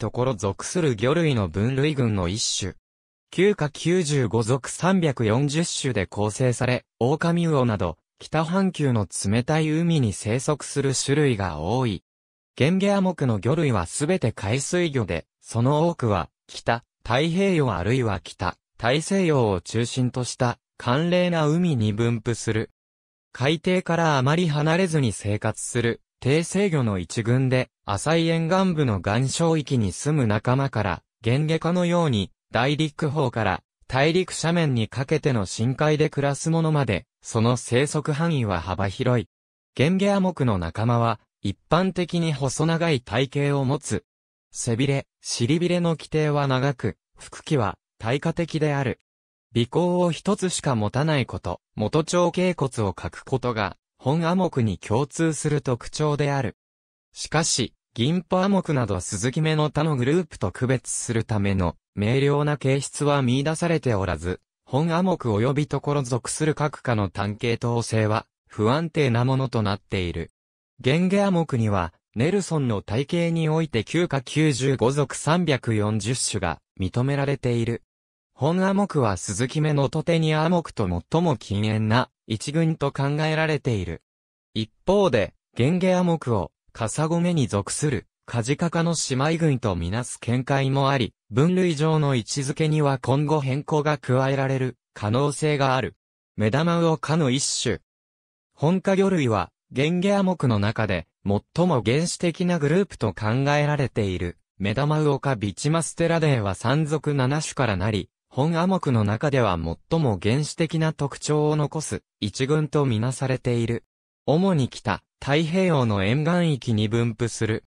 ところ属する魚類の分類群の一種。9か95属340種で構成され、狼魚など、北半球の冷たい海に生息する種類が多い。ゲンゲア目の魚類はすべて海水魚で、その多くは、北、太平洋あるいは北、大西洋を中心とした、寒冷な海に分布する。海底からあまり離れずに生活する、低生魚の一群で、浅い沿岸部の岩礁域に住む仲間から、原下化のように、大陸方から大陸斜面にかけての深海で暮らすものまで、その生息範囲は幅広い。ゲンゲア目の仲間は、一般的に細長い体型を持つ。背びれ、尻びれの規定は長く、腹器は耐火的である。尾行を一つしか持たないこと、元腸頸骨を欠くことが、本亜目に共通する特徴である。しかし、銀波目など鈴木目の他のグループと区別するための明瞭な形質は見出されておらず、本亜目及びところ属する各科の単系統性は不安定なものとなっている。原下亜目には、ネルソンの体系において9か95属340種が認められている。本亜目は鈴木目のトテニア亜目と最も禁煙な一群と考えられている。一方で、原下亜目をカサゴメに属する、カジカカの姉妹群とみなす見解もあり、分類上の位置づけには今後変更が加えられる可能性がある。目玉魚科の一種。本科魚類は、原下モ目の中で、最も原始的なグループと考えられている。目玉魚科ビチマステラデーは山賊7種からなり、本亜目の中では最も原始的な特徴を残す、一群とみなされている。主に北、太平洋の沿岸域に分布する。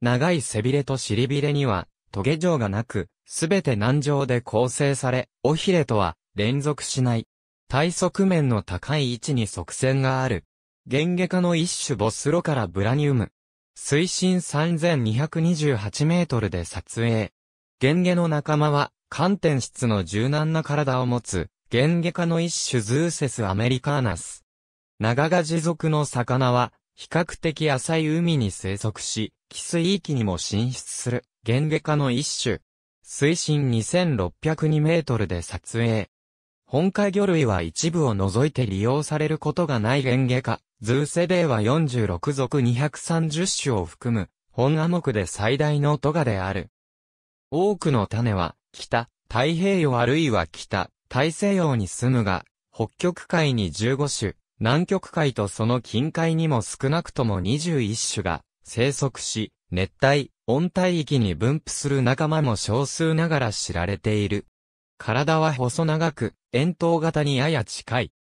長い背びれと尻びれには、トゲ状がなく、すべて軟状で構成され、尾ひれとは連続しない。体側面の高い位置に側線がある。原下科の一種ボスロからブラニウム。水深3228メートルで撮影。原下の仲間は、寒天質の柔軟な体を持つ、原下科の一種ズーセスアメリカーナス。長が持続の魚は、比較的浅い海に生息し、寄水域にも進出する、ゲンゲ科の一種。水深2602メートルで撮影。本海魚類は一部を除いて利用されることがないゲンゲ科、ズーセデーは46属230種を含む、本アモクで最大のトガである。多くの種は、北、太平洋あるいは北、大西洋に住むが、北極海に15種、南極海とその近海にも少なくとも21種が生息し、熱帯、温帯域に分布する仲間も少数ながら知られている。体は細長く、円筒型にやや近い。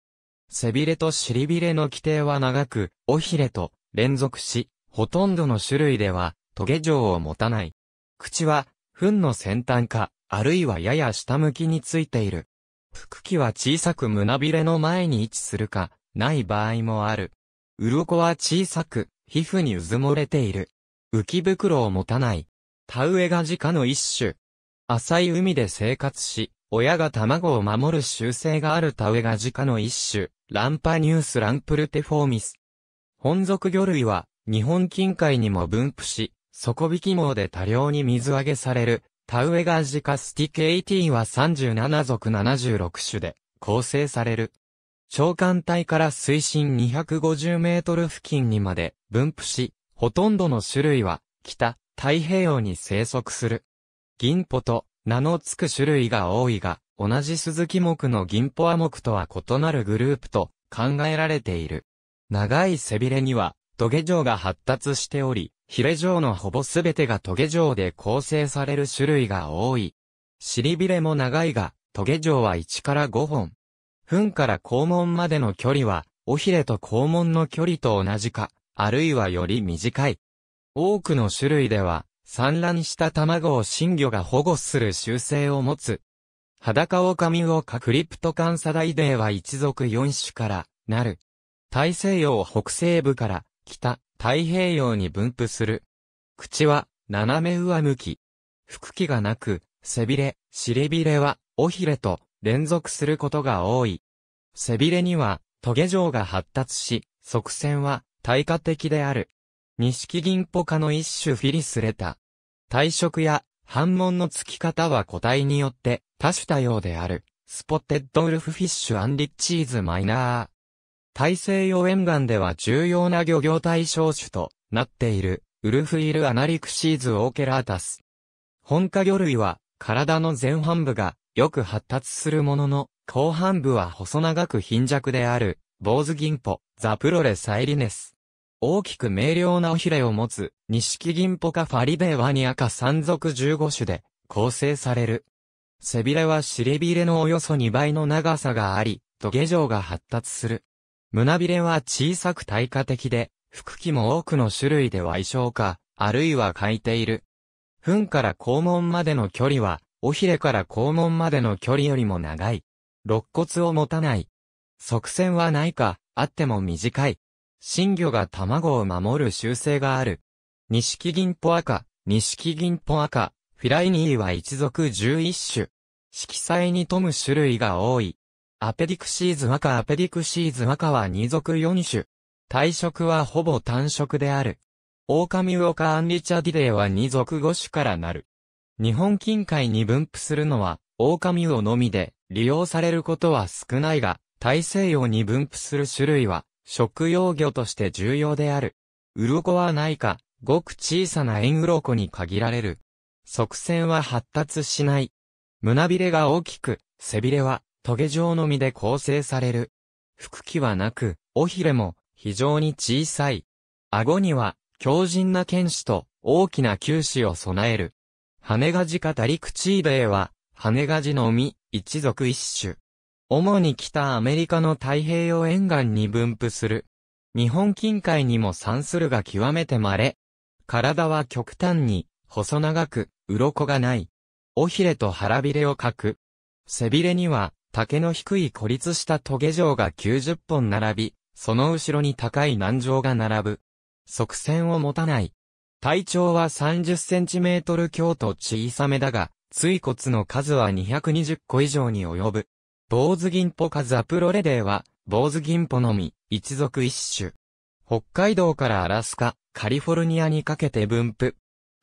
背びれと尻びれの規定は長く、尾ひれと連続し、ほとんどの種類では、トゲ状を持たない。口は、糞の先端か、あるいはやや下向きについている。腹器は小さく胸びれの前に位置するか、ない場合もある。鱗は小さく、皮膚に渦漏れている。浮き袋を持たない。田植えが自家の一種。浅い海で生活し、親が卵を守る習性がある田植えが自家の一種、ランパニュースランプルテフォーミス。本属魚類は、日本近海にも分布し、底引き網で多量に水揚げされる、田植えが自家スティケイティは37属76種で構成される。長官隊から水深250メートル付近にまで分布し、ほとんどの種類は北、太平洋に生息する。銀ポと名の付く種類が多いが、同じ鈴木木の銀ポア木とは異なるグループと考えられている。長い背びれにはトゲ状が発達しており、ヒレ状のほぼすべてがトゲ状で構成される種類が多い。尻びれも長いが、トゲ状は1から5本、糞から肛門までの距離は、尾ひれと肛門の距離と同じか、あるいはより短い。多くの種類では、産卵した卵を新魚が保護する習性を持つ。裸狼をミウクリプトカンサダイデーは一族4種から、なる。大西洋北西部から、北、太平洋に分布する。口は、斜め上向き。腹気がなく、背びれ、尻びれは、尾ひれと、連続することが多い。背びれには、トゲ状が発達し、側線は、対価的である。錦銀ポカの一種フィリスレタ。体色や、反紋の付き方は個体によって、多種多様である。スポッテッドウルフフィッシュアンリッチーズマイナー。大西洋沿岸では重要な漁業対象種となっている、ウルフイルアナリクシーズオーケラータス。本家魚類は、体の前半部がよく発達するものの、後半部は細長く貧弱である、坊主銀歩、ザプロレサイリネス。大きく明瞭な尾ひれを持つ、錦銀歩かファリベワニアか山賊15種で構成される。背びれは尻びれのおよそ2倍の長さがあり、土下状が発達する。胸びれは小さく耐火的で、腹器も多くの種類で矮小化、あるいは欠いている。糞から肛門までの距離は尾ひれから肛門までの距離よりも長い。肋骨を持たない。側線はないか、あっても短い。新魚が卵を守る習性がある。錦銀ポア赤、錦銀ポアカ、フィライニーは一族11種。色彩に富む種類が多い。アペディクシーズ赤アペディクシーズ赤は二族4種。体色はほぼ単色である。オオカミウオカアンリチャディデイは二族5種からなる。日本近海に分布するのは、狼魚のみで、利用されることは少ないが、大西洋に分布する種類は、食用魚として重要である。鱗はないか、ごく小さな円鱗に限られる。側線は発達しない。胸びれが大きく、背びれは、トゲ状の実で構成される。腹器はなく、尾ひれも、非常に小さい。顎には、強靭な剣士と、大きな球士を備える。羽ガジカタリクチーベイは、羽ガジの実、一族一種。主に北アメリカの太平洋沿岸に分布する。日本近海にも産するが極めて稀。体は極端に、細長く、鱗がない。尾ひれと腹びれをかく。背びれには、竹の低い孤立したトゲ状が90本並び、その後ろに高い軟状が並ぶ。側線を持たない。体長は30センチメートル強と小さめだが、椎骨の数は220個以上に及ぶ。坊主銀ポカザプロレデーは、坊主銀ポのみ、一族一種。北海道からアラスカ、カリフォルニアにかけて分布。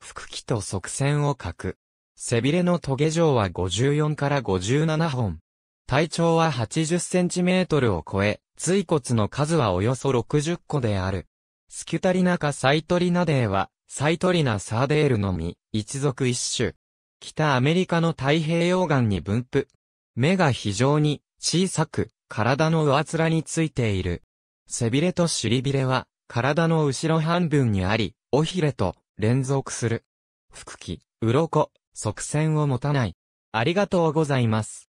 腹気と側線を描く。背びれのトゲ状は54から57本。体長は80センチメートルを超え、椎骨の数はおよそ60個である。スキュタリナカサイトリナデーは、サイトリナ・サーデールのみ、一族一種。北アメリカの太平洋岸に分布。目が非常に小さく、体の上面についている。背びれと尻びれは、体の後ろ半分にあり、尾ひれと連続する。腹器、鱗、側線を持たない。ありがとうございます。